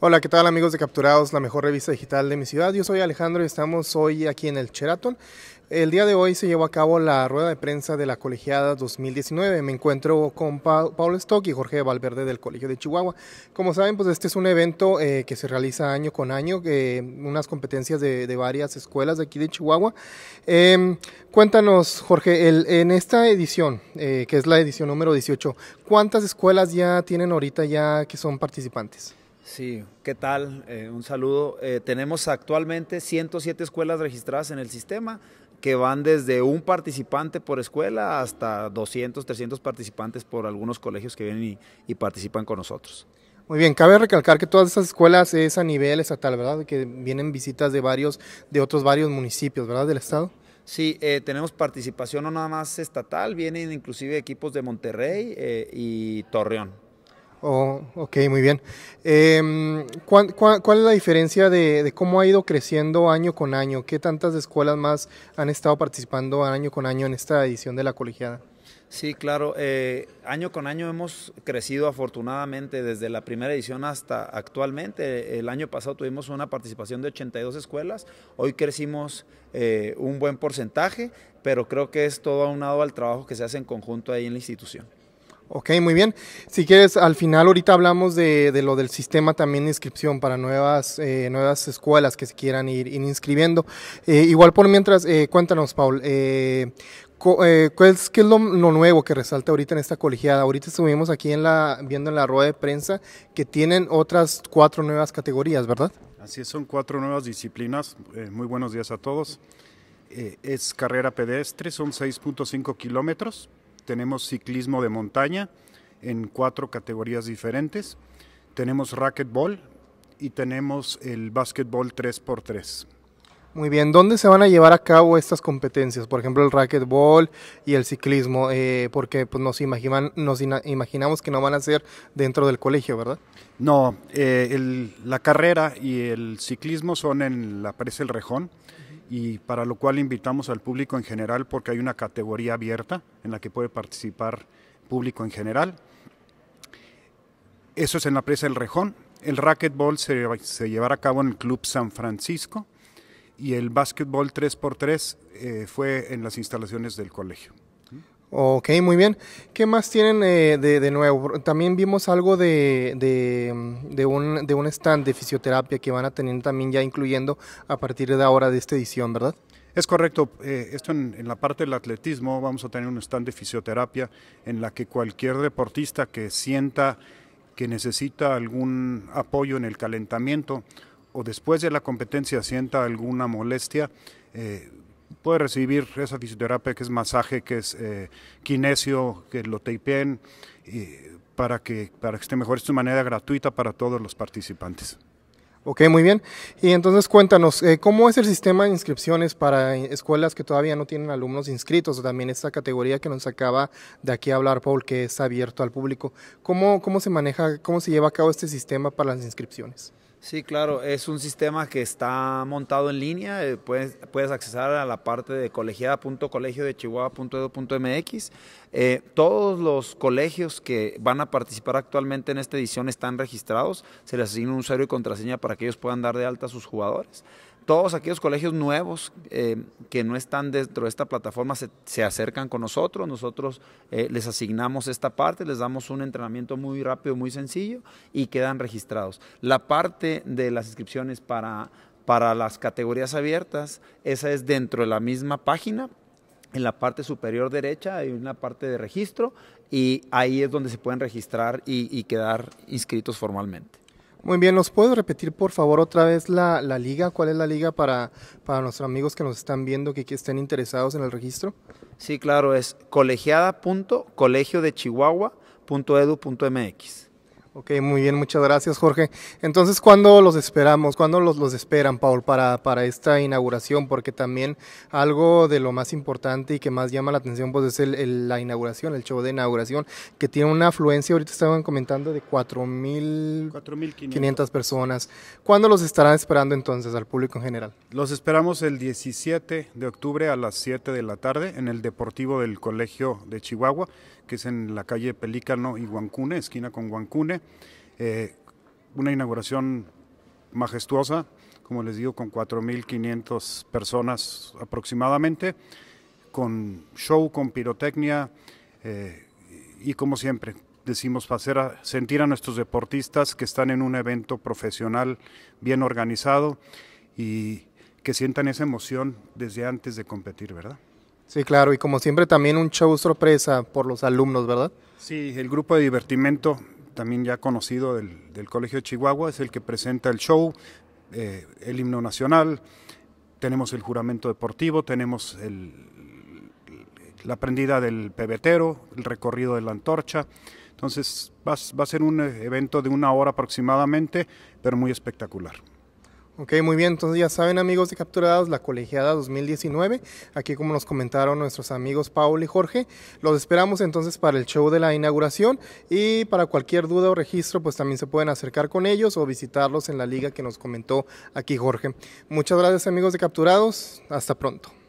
Hola, ¿qué tal amigos de Capturados, la mejor revista digital de mi ciudad? Yo soy Alejandro y estamos hoy aquí en el Cheraton. El día de hoy se llevó a cabo la rueda de prensa de la colegiada 2019. Me encuentro con Paul Stock y Jorge Valverde del Colegio de Chihuahua. Como saben, pues este es un evento eh, que se realiza año con año, eh, unas competencias de, varias escuelas de aquí de Chihuahua. Em, cuéntanos, Jorge, en esta edición, eh, que es la edición número 18, ¿cuántas escuelas ya tienen ahorita ya que son participantes? Sí, ¿qué tal? Eh, un saludo. Eh, tenemos actualmente 107 escuelas registradas en el sistema que van desde un participante por escuela hasta 200, 300 participantes por algunos colegios que vienen y, participan con nosotros. Muy bien, cabe recalcar que todas estas escuelas es a nivel estatal, ¿verdad? Que vienen visitas de varios, de otros varios municipios, ¿verdad? Del estado. Sí, eh, tenemos participación no nada más estatal, vienen inclusive equipos de Monterrey y Torreón. Oh, ok, muy bien. Em, ¿cuál, es la diferencia de, cómo ha ido creciendo año con año? ¿Qué tantas escuelas más han estado participando año con año en esta edición de la colegiada? Sí, claro. Eh, año con año hemos crecido afortunadamente desde la primera edición hasta actualmente. El año pasado tuvimos una participación de 82 escuelas. Hoy crecimos eh, un buen porcentaje, pero creo que es todo aunado al trabajo que se hace en conjunto ahí en la institución. Ok, muy bien. Si quieres, al final ahorita hablamos de, lo del sistema también de inscripción para nuevas, eh, nuevas escuelas que se quieran ir, inscribiendo. Eh, igual por mientras, eh, cuéntanos, Paul, eh, ¿Qué es, lo, nuevo que resalta ahorita en esta colegiada? Ahorita estuvimos aquí en la, viendo en la rueda de prensa que tienen otras cuatro nuevas categorías, ¿verdad? Así es, son cuatro nuevas disciplinas. muy buenos días a todos. es carrera pedestre, son 6.5 kilómetros tenemos ciclismo de montaña en cuatro categorías diferentes, tenemos racquetball y tenemos el básquetbol 3x3. Muy bien, ¿dónde se van a llevar a cabo estas competencias? Por ejemplo, el racquetball y el ciclismo, eh, porque pues, nos, imaginamos que no van a ser dentro del colegio, ¿verdad? No, eh, la carrera y el ciclismo son en la Presa El Rejón y para lo cual invitamos al público en general porque hay una categoría abierta en la que puede participar público en general. Eso es en la presa del Rejón. El racquetball se, llevará a cabo en el Club San Francisco y el básquetbol 3x3 eh, fue en las instalaciones del colegio. Ok, muy bien. ¿Qué más tienen eh, de, de, nuevo? También vimos algo de, de, un, de un stand de fisioterapia que van a tener también ya incluyendo a partir de ahora de esta edición, ¿verdad? Es correcto, eh, esto en, la parte del atletismo vamos a tener un stand de fisioterapia en la que cualquier deportista que sienta que necesita algún apoyo en el calentamiento o después de la competencia sienta alguna molestia, eh, puede recibir esa fisioterapia que es masaje, que es eh, kinesio, que lo tapeen, para, que, para que esté mejor. Es de manera gratuita para todos los participantes. Ok, muy bien. Y entonces cuéntanos, eh, ¿cómo es el sistema de inscripciones para eh, escuelas que todavía no tienen alumnos inscritos? También esta categoría que nos acaba de aquí hablar Paul, que es abierto al público. ¿Cómo, cómo se maneja, cómo se lleva a cabo este sistema para las inscripciones? Sí, claro, es un sistema que está montado en línea, eh, puedes, puedes accesar a la parte de colegiada.colegiodechihuahua.edu.mx. Eh, todos los colegios que van a participar actualmente en esta edición están registrados, se les asigna un usuario y contraseña para que ellos puedan dar de alta a sus jugadores todos aquellos colegios nuevos eh, que no están dentro de esta plataforma se, acercan con nosotros, nosotros eh, les asignamos esta parte, les damos un entrenamiento muy rápido, muy sencillo y quedan registrados. La parte de las inscripciones para, para las categorías abiertas, esa es dentro de la misma página. En la parte superior derecha hay una parte de registro y ahí es donde se pueden registrar y quedar inscritos formalmente. Muy bien, ¿nos puedes repetir por favor otra vez la, liga? ¿Cuál es la liga para, nuestros amigos que nos están viendo, que, que estén interesados en el registro? Sí, claro, es colegiada.colegiodechihuahua.edu.mx. Ok, muy bien, muchas gracias Jorge. Entonces, ¿cuándo los esperamos? ¿Cuándo los, los esperan, Paul, para, para esta inauguración? Porque también algo de lo más importante y que más llama la atención pues es la inauguración, el show de inauguración, que tiene una afluencia, ahorita estaban comentando, de 4.500 personas. ¿Cuándo los estarán esperando entonces al público en general? Los esperamos el 17 de octubre a las 7 de la tarde en el Deportivo del Colegio de Chihuahua que es en la calle Pelícano y Huancune, esquina con Huancune. Eh, una inauguración majestuosa, como les digo, con 4.500 personas aproximadamente, con show, con pirotecnia eh, y como siempre, decimos hacer sentir a nuestros deportistas que están en un evento profesional bien organizado y que sientan esa emoción desde antes de competir, ¿verdad? Sí, claro, y como siempre también un show sorpresa por los alumnos, ¿verdad? Sí, el grupo de divertimento, también ya conocido del, del Colegio de Chihuahua, es el que presenta el show, eh, el himno nacional, tenemos el juramento deportivo, tenemos la prendida del pebetero, el recorrido de la antorcha. Entonces va, va a ser un eh, evento de una hora aproximadamente, pero muy espectacular. Ok, muy bien, entonces ya saben amigos de Capturados, la colegiada 2019, aquí como nos comentaron nuestros amigos Paul y Jorge, los esperamos entonces para el show de la inauguración y para cualquier duda o registro pues también se pueden acercar con ellos o visitarlos en la liga que nos comentó aquí Jorge. Muchas gracias amigos de Capturados, hasta pronto.